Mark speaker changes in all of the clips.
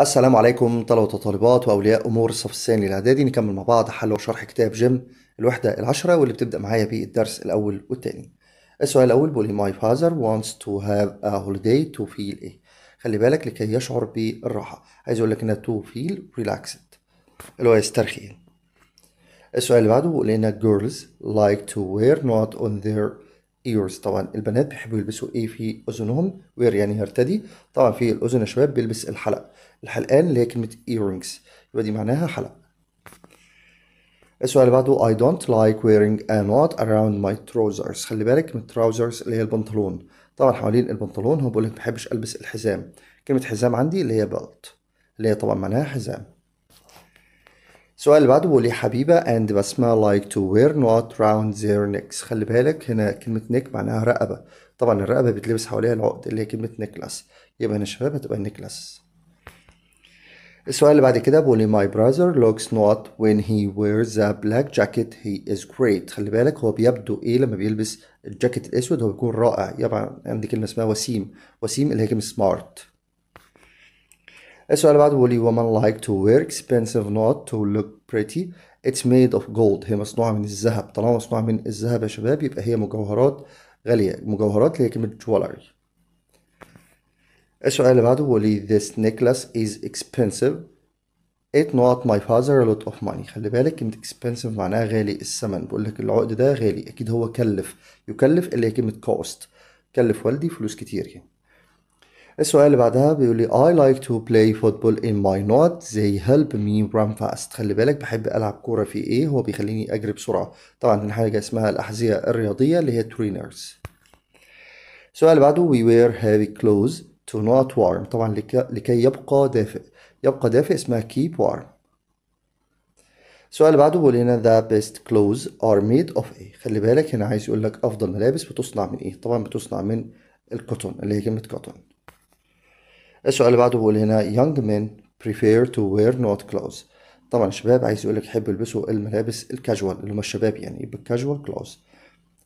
Speaker 1: السلام عليكم طلبة وطالبات وأولياء أمور الصف الثاني الإعدادي نكمل مع بعض حل وشرح كتاب جيم الوحدة العشرة واللي بتبدأ معايا بالدرس الأول والتاني السؤال الأول بيقول ماي فازر wants to have a holiday to feel إيه خلي بالك لكي يشعر بالراحة عايز أقول لك إن to feel relaxed اللي هو يسترخي السؤال اللي بعده بيقول إن girls like to wear not on their ايورز طبعا البنات بيحبوا يلبسوا ايه في اذنهم وير يعني هرتدي طبعا في الاذن شباب بيلبس الحلق الحلقان اللي هي كلمه ايرنجز يبقى دي معناها حلق السؤال اللي بعده I don't like wearing a knot around my trousers خلي بالك من trousers اللي هي البنطلون طبعا حوالين البنطلون هو بيقول لك ما بحبش البس الحزام كلمه حزام عندي اللي هي belt اللي هي طبعا معناها حزام السؤال اللي بعده بيقول يا حبيبه اند بسمه لايك تو وير نوت راوند زير نيكس خلي بالك هنا كلمه نيك معناها رقبه طبعا الرقبه بتلبس حواليها العقد اللي هي كلمه نيكلاس يبقى هنا شباب هتبقى نيكلاس السؤال اللي بعد كده بيقول لي ماي براذر لوكس نوت وين هي وير ذا بلاك جاكيت هي از جريت خلي بالك هو بيبدو ايه لما بيلبس الجاكيت الاسود هو بيكون رائع يبقى عندي كلمه اسمها وسيم وسيم اللي هي كلمه سمارت السؤال اللي بعده بيقول لي women like to wear expensive not to look pretty it's made of gold هي مصنوعة من الذهب طالما مصنوعة من الذهب يا شباب يبقى هي مجوهرات غالية مجوهرات اللي هي كلمة jewelry السؤال اللي بعده بيقول لي this necklace is expensive it not my father a lot of money خلي بالك كلمة expensive معناها غالي الثمن بقول لك العقد ده غالي أكيد هو كلف يكلف اللي هي كلمة cost كلف والدي فلوس كتير يعني السؤال اللي بعدها بيقول لي I like to play football in my not they help me run fast خلي بالك بحب العب كوره في ايه هو بيخليني اجري بسرعه طبعا من حاجه اسمها الاحذيه الرياضيه اللي هي trainers السؤال اللي بعده we wear heavy clothes to not warm طبعا لكي يبقى دافئ يبقى دافئ اسمها keep warm السؤال اللي بعده بيقول لنا the best clothes are made of ايه خلي بالك هنا عايز يقول لك افضل ملابس بتصنع من ايه طبعا بتصنع من القطن اللي هي كلمه قطن السؤال اللي بعده بيقول هنا young men prefer to wear not clothes طبعا الشباب عايز يقول لك يحبوا يلبسوا الملابس الكاجوال اللي هم الشباب يعني يبقى casual clothes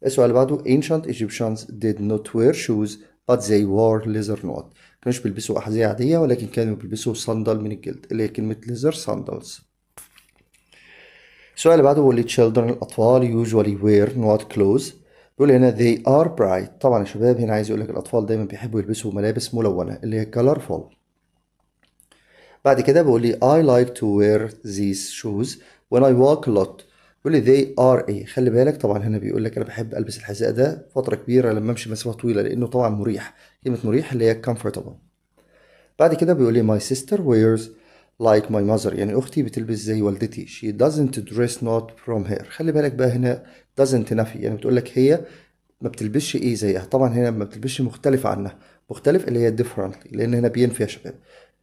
Speaker 1: السؤال اللي بعده ancient Egyptians did not wear shoes but they wore leather not كانوش بيلبسوا أحذية عادية ولكن كانوا بيلبسوا صندل من الجلد اللي هي كلمة leather sandals السؤال اللي بعده بيقول children الأطفال usually wear not clothes بيقول هنا they are bright طبعا يا شباب هنا عايز يقول لك الاطفال دايما بيحبوا يلبسوا ملابس ملونه اللي هي colorful بعد كده بيقول لي I like to wear these shoes when I walk a lot بيقول لي they are a إيه؟ خلي بالك طبعا هنا بيقول لك انا بحب البس الحذاء ده فتره كبيره لما امشي مسافه طويله لانه طبعا مريح كلمه مريح اللي هي comfortable بعد كده بيقول لي my sister wears like my mother يعني أختي بتلبس زي والدتي she doesn't dress not from her خلي بالك بقى هنا doesn't نفي يعني بتقول لك هي ما بتلبسش ايه زيها طبعا هنا ما بتلبسش مختلف عنها مختلف اللي هي ديفرنت لان هنا بينفي يا شباب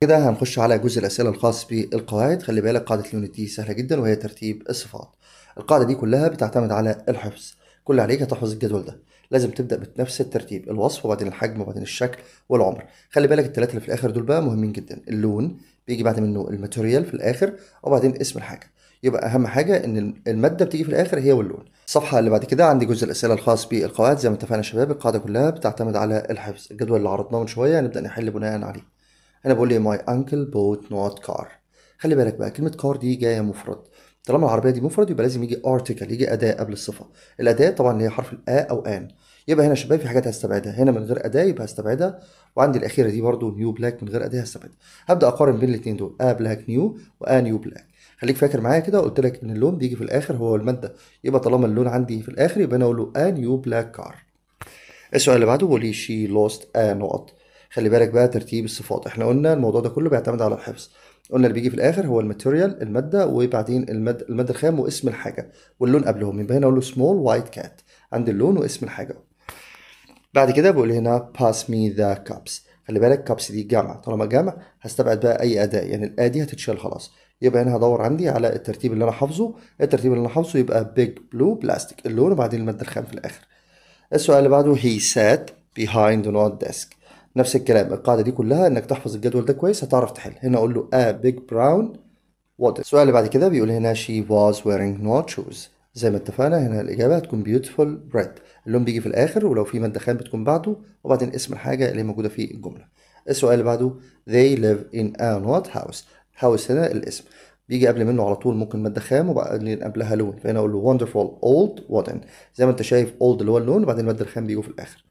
Speaker 1: كده هنخش على جزء الاسئله الخاص بالقواعد خلي بالك قاعده اليونت دي سهله جدا وهي ترتيب الصفات القاعده دي كلها بتعتمد على الحفظ كل عليك هتحفظ الجدول ده لازم تبدا بنفس الترتيب الوصف وبعدين الحجم وبعدين الشكل والعمر خلي بالك الثلاثه اللي في الاخر دول بقى مهمين جدا اللون بيجي بعد منه الماتيريال في الاخر وبعدين اسم الحاجه يبقى اهم حاجه ان الماده بتيجي في الاخر هي واللون الصفحه اللي بعد كده عندي جزء الاسئله الخاص بالقواعد زي ما اتفقنا يا شباب القاعده كلها بتعتمد على الحفظ الجدول اللي عرضناه من شويه هنبدا نحل بناء عليه انا بقول لي ماي انكل بوت نوت كار خلي بالك بقى كلمه كار دي جايه مفرد طالما العربيه دي مفرد يبقى لازم يجي ارتكل يجي اداه قبل الصفه الاداه طبعا اللي هي حرف الا او ان يبقى هنا شباب في حاجات هستبعدها هنا من غير اداه يبقى هستبعدها وعندي الاخيره دي برده نيو بلاك من غير اداه هستبعدها هبدا اقارن بين الاثنين دول ا بلاك نيو وان نيو بلاك خليك فاكر معايا كده قلت لك ان اللون بيجي في الاخر هو الماده يبقى طالما اللون عندي في الاخر يبقى انا اقول له ا نيو بلاك كار السؤال اللي بعده بيقول لي شي لوست ا نقط خلي بالك بقى ترتيب الصفات احنا قلنا الموضوع ده كله بيعتمد على الحفظ قلنا اللي بيجي في الاخر هو الماتيريال الماده وبعدين الماده الماده الخام واسم الحاجه واللون قبلهم يبقى هنا اقول له سمول وايت كات عند اللون واسم الحاجه بعد كده بقول هنا باس مي ذا كابس خلي بالك كابس دي جمع طالما جمع هستبعد بقى اي اداء يعني الا دي هتتشال خلاص يبقى هنا هدور عندي على الترتيب اللي انا حافظه الترتيب اللي انا حافظه يبقى بيج بلو بلاستيك اللون وبعدين الماده الخام في الاخر السؤال اللي بعده هي سات بيهايند نوت ديسك نفس الكلام القاعده دي كلها انك تحفظ الجدول ده كويس هتعرف تحل هنا اقول له a big brown water السؤال اللي بعد كده بيقول هنا she was wearing no shoes زي ما اتفقنا هنا الاجابه هتكون beautiful red اللون بيجي في الاخر ولو في ماده خام بتكون بعده وبعدين اسم الحاجه اللي موجوده في الجمله السؤال اللي بعده they live in a not house هاوس هنا الاسم بيجي قبل منه على طول ممكن ماده خام وبعدين قبلها لون فهنا اقول له وندرفول اولد وودن زي ما انت شايف اولد اللي هو اللون وبعدين الماده الخام بيجوا في الاخر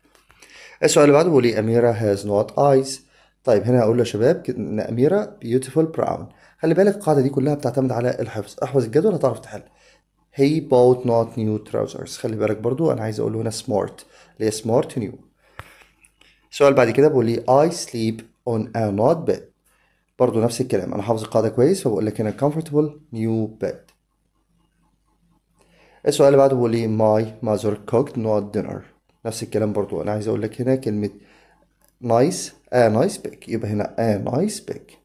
Speaker 1: السؤال اللي بعده بيقول لي اميره هاز نوت ايز طيب هنا هقول يا شباب ان اميره بيوتيفول براون خلي بالك القاعده دي كلها بتعتمد على الحفظ احفظ الجدول هتعرف تحل هي bought not new trousers خلي بالك برضو انا عايز اقول له هنا smart اللي هي smart new السؤال بعد كده بيقول لي I sleep on a not bed برضو نفس الكلام انا حافظ القاعده كويس فبقول لك هنا comfortable new bed السؤال اللي بعده بيقول لي my mother cooked not dinner نفس الكلام برضو انا عايز اقول لك هنا كلمه nice a nice بيك يبقى هنا a nice بيك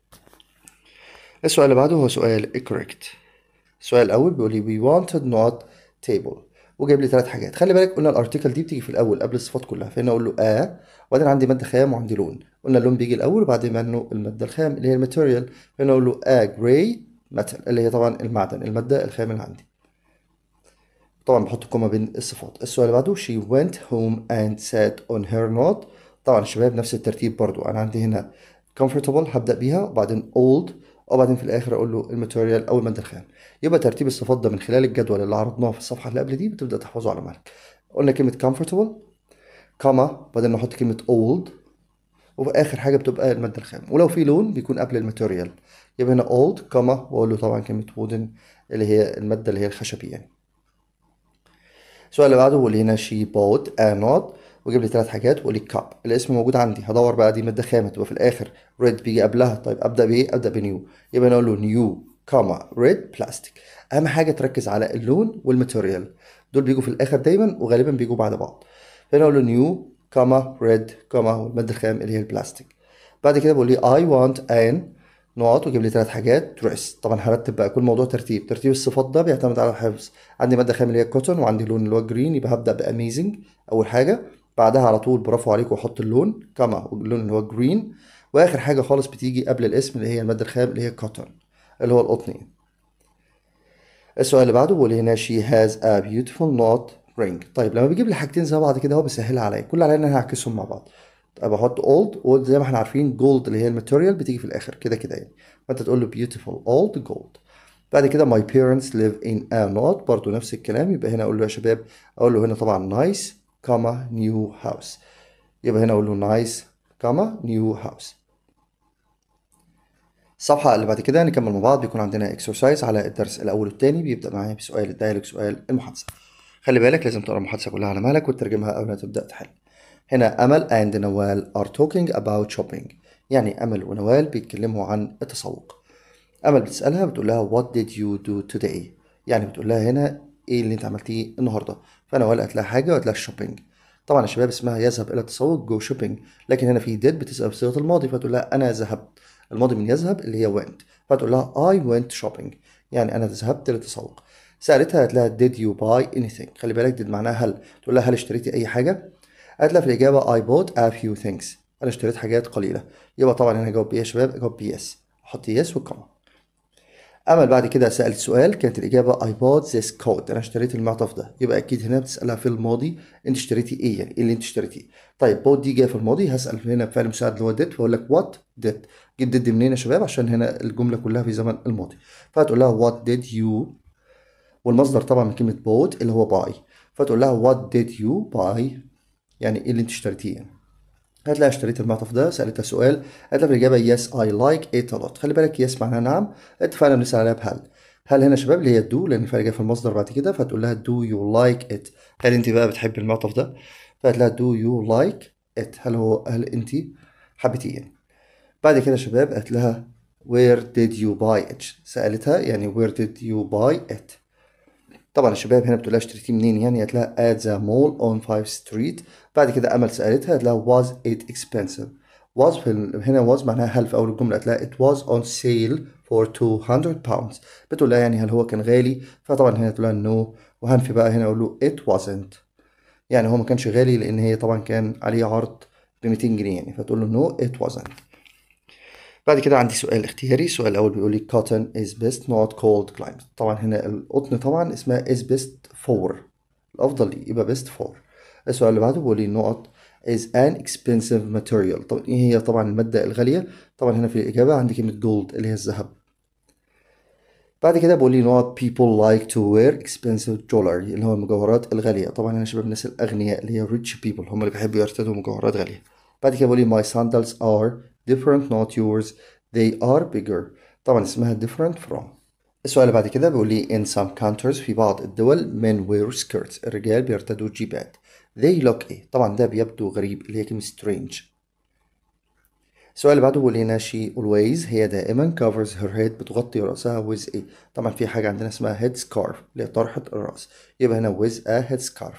Speaker 1: السؤال اللي بعده هو سؤال كوركت السؤال الاول بيقول لي we wanted not table وجايب لي ثلاث حاجات خلي بالك قلنا الارتيكل دي بتيجي في الاول قبل الصفات كلها فهنا اقول له آه. وبعدين عندي ماده خام وعندي لون قلنا اللون بيجي الاول وبعدين منه الماده الخام اللي هي الماتيريال فهنا اقول له ا آه جراي ماتل اللي هي طبعا المعدن الماده الخام اللي عندي طبعا بحط كومه بين الصفات السؤال اللي بعده she went home and sat on her note طبعا الشباب نفس الترتيب برضو انا عندي هنا comfortable هبدأ بيها وبعدين old وبعدين في الاخر اقول له الماتيريال او الماده الخام يبقى ترتيب الصفات ده من خلال الجدول اللي عرضناه في الصفحه اللي قبل دي بتبدا تحفظه على مهلك قلنا كلمه comfortable كما بدل ما احط كلمه old وفي اخر حاجه بتبقى الماده الخام ولو في لون بيكون قبل الماتيريال يبقى هنا old كما واقول له طبعا كلمه wooden اللي هي الماده اللي هي الخشبيه يعني السؤال اللي بعده واللي هنا she bought a not واجيب لي ثلاث حاجات واقول كاب الاسم موجود عندي هدور بقى دي ماده خامه تبقى في الاخر ريد بيجي قبلها طيب ابدا بايه ابدا بنيو يبقى انا اقول له نيو كاما ريد بلاستيك اهم حاجه تركز على اللون والماتيريال دول بيجوا في الاخر دايما وغالبا بيجوا بعد بعض فانا اقول له نيو كاما ريد كاما والماده الخام اللي هي البلاستيك بعد كده بقول لي اي وانت ان نقط وجيب لي ثلاث حاجات دريس طبعا هرتب بقى كل موضوع ترتيب ترتيب الصفات ده بيعتمد على الحفظ عندي ماده خام اللي هي الكوتون وعندي لون اللي هو جرين يبقى هبدا باميزنج اول حاجه بعدها على طول برافو عليك واحط اللون كما اللون اللي هو جرين واخر حاجه خالص بتيجي قبل الاسم اللي هي الماده الخام اللي هي كوتون اللي هو القطن السؤال اللي بعده بيقول هنا إيه، she has a beautiful knot ring طيب لما بيجيب لي حاجتين زي بعض كده هو بيسهلها عليا كل عليا ان انا هعكسهم مع بعض طيب بحط اولد اولد زي ما احنا عارفين جولد اللي هي الماتيريال بتيجي في الاخر كده كده يعني فانت تقول له بيوتيفول اولد جولد بعد كده ماي بيرنتس ليف ان ا نوت برضه نفس الكلام يبقى هنا اقول له يا شباب اقول له هنا طبعا nice كاما نيو هاوس يبقى هنا اقول له نايس كاما نيو هاوس الصفحة اللي بعد كده نكمل مع بعض بيكون عندنا اكسرسايز على الدرس الأول والثاني بيبدأ معايا بسؤال الدايلوج سؤال المحادثة خلي بالك لازم تقرا المحادثة كلها على مهلك وتترجمها قبل ما تبدأ تحل هنا أمل اند نوال ار توكينج اباوت شوبينج يعني أمل ونوال بيتكلموا عن التسوق أمل بتسألها بتقول لها وات ديد يو دو توداي يعني بتقول لها هنا إيه اللي أنت عملتيه النهاردة فانا ولا هتلاقي حاجه ولا شوبينج طبعا يا شباب اسمها يذهب الى التسوق جو شوبينج لكن هنا في ديد بتسال بصيغه الماضي فتقول لها انا ذهبت الماضي من يذهب اللي هي went فتقول لها I went shopping يعني أنا ذهبت للتسوق سألتها قالت لها did you buy anything خلي بالك did معناها هل تقول لها هل اشتريتي أي حاجة قالت لها في الإجابة I bought a few things أنا اشتريت حاجات قليلة يبقى طبعا هنا جاوب بي يا شباب جاوب اس أحط يس والكومة امل بعد كده سالت سؤال كانت الاجابه اي بوت ذيس كود انا اشتريت المعطف ده يبقى اكيد هنا بتسالها في الماضي انت اشتريتي ايه يعني ايه اللي انت اشتريتيه طيب بوت دي جايه في الماضي هسال هنا بفعل مساعد اللي هو ديت واقول لك وات ديت جيب ديد منين يا شباب عشان هنا الجمله كلها في زمن الماضي فهتقول لها وات ديد يو والمصدر طبعا من كلمه بوت اللي هو باي فتقول لها وات ديد يو باي يعني ايه اللي انت اشتريتيه يعني قالت لها اشتريت المعطف ده سالتها سؤال قالت لها بالاجابه يس اي لايك ات لوت خلي بالك يس معناها نعم اتفقنا بنسال عليها بهل هل هنا شباب اللي هي الدو لان الفرق في المصدر بعد كده فتقول لها دو يو لايك ات هل انت بقى بتحبي المعطف ده فقالت لها دو يو لايك ات هل هو هل انت حبيتيه يعني بعد كده شباب قالت لها where did you buy ات سالتها يعني where did you buy ات طبعا الشباب هنا بتقول اشتريتيه منين يعني قالت لها at the mall on 5 street بعد كده امل سالتها لها was it expensive was في هنا was معناها هل في اول الجمله قالت لها it was on sale for 200 pounds بتقول لها يعني هل هو كان غالي فطبعا هنا تقول لها no وهنفي بقى هنا اقول له it wasn't يعني هو ما كانش غالي لان هي طبعا كان عليه عرض ب 200 جنيه يعني فتقول له no it wasn't بعد كده عندي سؤال اختياري السؤال الاول بيقول لي cotton is best not cold climate طبعا هنا القطن طبعا اسمها is best for الافضل يبقى best for السؤال اللي بعده بيقول لي نقط is an expensive material طب ايه هي طبعا الماده الغاليه طبعا هنا في الاجابه عندي كلمه gold اللي هي الذهب بعد كده بقول لي نقط people like to wear expensive jewelry اللي هو المجوهرات الغالية طبعا هنا شباب الناس الأغنياء اللي هي rich people هم اللي بيحبوا يرتدوا مجوهرات غالية بعد كده بقول لي my sandals are different not yours they are bigger طبعا اسمها different from السؤال اللي بعد كده بيقول لي in some countries في بعض الدول men wear skirts الرجال بيرتدوا جيبات they look ايه طبعا ده بيبدو غريب اللي هي كلمة strange السؤال اللي بعده بيقول لنا she always هي دائما covers her head بتغطي رأسها with ايه طبعا في حاجة عندنا اسمها head scarf اللي هي طرحة الرأس يبقى هنا with a head scarf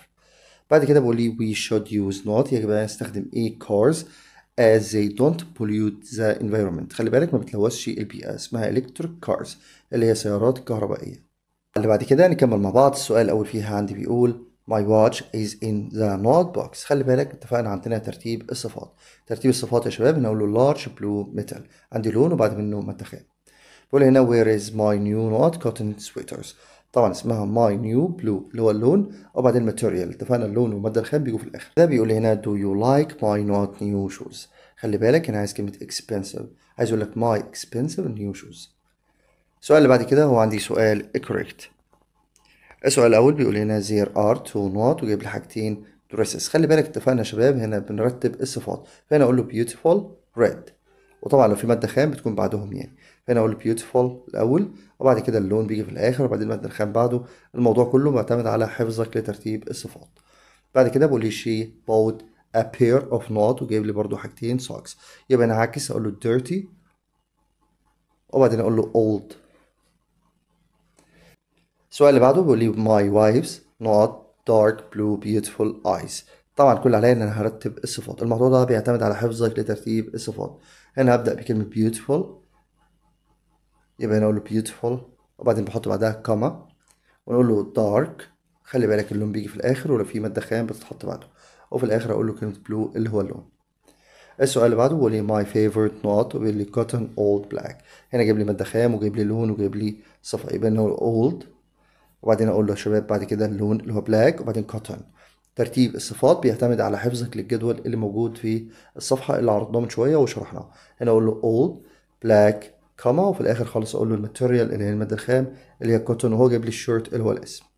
Speaker 1: بعد كده بيقول لي we should use not يجب أن نستخدم ايه cars as they don't pollute the environment خلي بالك ما بتلوثش البيئة اسمها electric cars اللي هي سيارات كهربائية اللي بعد كده نكمل مع بعض السؤال الأول فيها عندي بيقول My watch is in the not box خلي بالك اتفقنا عندنا ترتيب الصفات ترتيب الصفات يا شباب هنقول له large blue metal عندي لون وبعد منه متخيل بقول هنا where is my new not cotton sweaters طبعا اسمها ماي نيو بلو اللي هو اللون وبعدين الماتيريال اتفقنا اللون والماده الخام بيجوا في الاخر ده بيقول لي هنا دو يو لايك ماي نوت نيو شوز خلي بالك هنا عايز كلمه اكسبنسيف عايز اقول لك ماي اكسبنسيف نيو شوز السؤال اللي بعد كده هو عندي سؤال كوريكت السؤال الاول بيقول هنا زير ار تو نوت وجايب لي حاجتين دريسز خلي بالك اتفقنا يا شباب هنا بنرتب الصفات فهنا اقول له beautiful red وطبعا لو في ماده خام بتكون بعدهم يعني هنا اقول بيوتيفول الاول وبعد كده اللون بيجي في الاخر وبعدين المتن الخام بعده الموضوع كله معتمد على حفظك لترتيب الصفات بعد كده بقول لي شي بوت a pair of not وجايب لي برضو حاجتين socks يبقى انا هعكس اقول له dirty وبعدين اقول له old السؤال اللي بعده بيقول لي my wife's not dark blue beautiful eyes طبعا كل عليا ان انا هرتب الصفات الموضوع ده بيعتمد على حفظك لترتيب الصفات هنا هبدا بكلمه beautiful يبقى هنا اقول له beautiful وبعدين بحط بعدها كاما ونقول له دارك خلي بالك اللون بيجي في الاخر ولو في ماده خام بتتحط بعده وفي الاخر اقول له كلمه بلو اللي هو اللون السؤال اللي بعده بيقول لي ماي فيفورت نوت وبيقول لي كوتن اولد بلاك هنا جايب لي ماده خام وجايب لي لون وجايب لي صفحه يبقى هنا اولد وبعدين اقول له يا شباب بعد كده اللون اللي هو بلاك وبعدين كوتن ترتيب الصفات بيعتمد على حفظك للجدول اللي موجود في الصفحه اللي عرضناه من شويه وشرحناه هنا اقول له اولد بلاك خامه وفي الاخر خالص اقول له الماتيريال اللي هي الماده الخام اللي هي الكوتون وهو جايب لي الشورت اللي هو الاسم